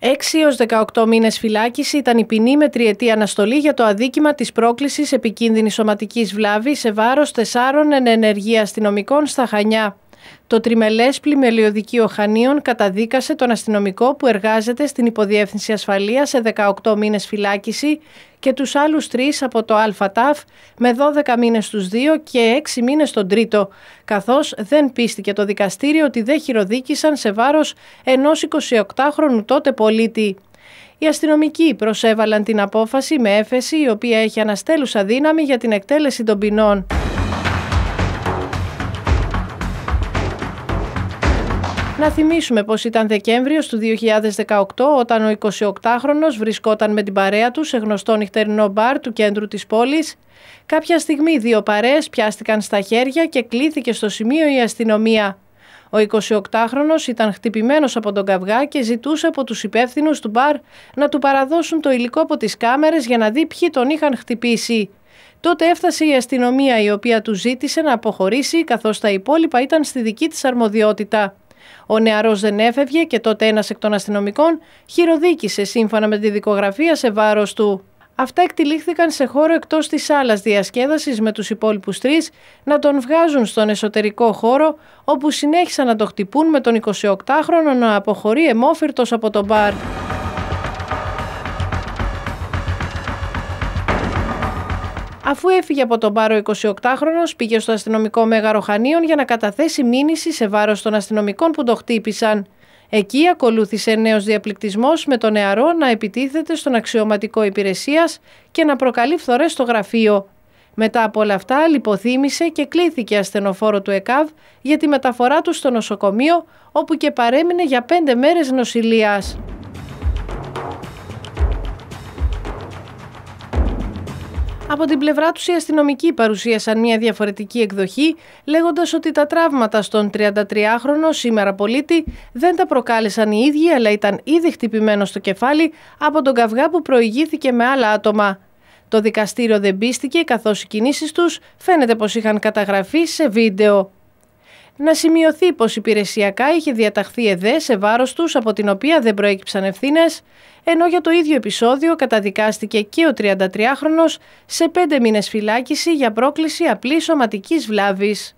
Έξι ως 18 μήνες φυλάκιση ήταν η ποινή με τριετή αναστολή για το αδίκημα της πρόκλησης επικίνδυνης σωματικής βλάβης σε βάρος τεσσάρων ενεργεία αστυνομικών στα Χανιά. Το τριμελές πλημελιωδικείο Χανίων καταδίκασε τον αστυνομικό που εργάζεται στην Υποδιεύθυνση Ασφαλείας σε 18 μήνες φυλάκιση και τους άλλους τρεις από το ΑΛΦΑΤΑΦ με 12 μήνε στου δύο και 6 μήνε στον τρίτο, καθώς δεν πίστηκε το δικαστήριο ότι δεν χειροδίκησαν σε βάρος ενός 28χρονου τότε πολίτη. Οι αστυνομικοί προσέβαλαν την απόφαση με έφεση η οποία έχει αναστέλουσα δύναμη για την εκτέλεση των ποινών. Να θυμίσουμε πως ήταν Δεκέμβριος του 2018 όταν ο 28χρονος βρισκόταν με την παρέα του σε γνωστό νυχτερινό μπαρ του κέντρου της πόλης. Κάποια στιγμή δύο παρέες πιάστηκαν στα χέρια και κλήθηκε στο σημείο η αστυνομία. Ο 28χρονος ήταν χτυπημένος από τον καυγά και ζητούσε από τους υπεύθυνους του μπαρ να του παραδώσουν το υλικό από τις κάμερες για να δει ποιοι τον είχαν χτυπήσει. Τότε έφτασε η αστυνομία η οποία του ζήτησε να αποχωρήσει καθώς τα υπόλοιπα ήταν στη δική της αρμοδιότητα. Ο νεαρός δεν έφευγε και τότε ένας εκ των αστυνομικών χειροδίκησε σύμφωνα με τη δικογραφία σε βάρος του. Αυτά εκτιλήχθηκαν σε χώρο εκτός της άλλας διασκέδασης με τους υπόλοιπους τρεις να τον βγάζουν στον εσωτερικό χώρο όπου συνέχισαν να το χτυπούν με τον 28χρονο να αποχωρεί εμόφυρτος από τον μπαρ. αφού έφυγε από τον πάρο 28χρονο, πήγε στο αστυνομικό μέγαρο Χανίων για να καταθέσει μήνυση σε βάρος των αστυνομικών που το χτύπησαν. Εκεί ακολούθησε νέος διαπληκτισμός με τον νεαρό να επιτίθεται στον αξιωματικό υπηρεσίας και να προκαλεί φθορές στο γραφείο. Μετά από όλα αυτά λιποθύμησε και κλήθηκε ασθενοφόρο του ΕΚΑΒ για τη μεταφορά του στο νοσοκομείο όπου και παρέμεινε για πέντε μέρες νοσηλείας. Από την πλευρά τους, οι αστυνομικοί παρουσίασαν μια διαφορετική εκδοχή, λέγοντας ότι τα τραύματα στον 33χρονο σήμερα πολίτη δεν τα προκάλεσαν οι ίδιοι, αλλά ήταν ήδη χτυπημένο στο κεφάλι από τον καυγά που προηγήθηκε με άλλα άτομα. Το δικαστήριο δεν πίστηκε καθώς οι κινήσεις τους φαίνεται πως είχαν καταγραφεί σε βίντεο. Να σημειωθεί πως υπηρεσιακά είχε διαταχθεί ΕΔΕ σε βάρος τους, από την οποία δεν προέκυψαν ευθύνες, ενώ για το ίδιο επεισόδιο καταδικάστηκε και ο 33χρονο σε πέντε μήνες φυλάκιση για πρόκληση απλής σωματικής βλάβης.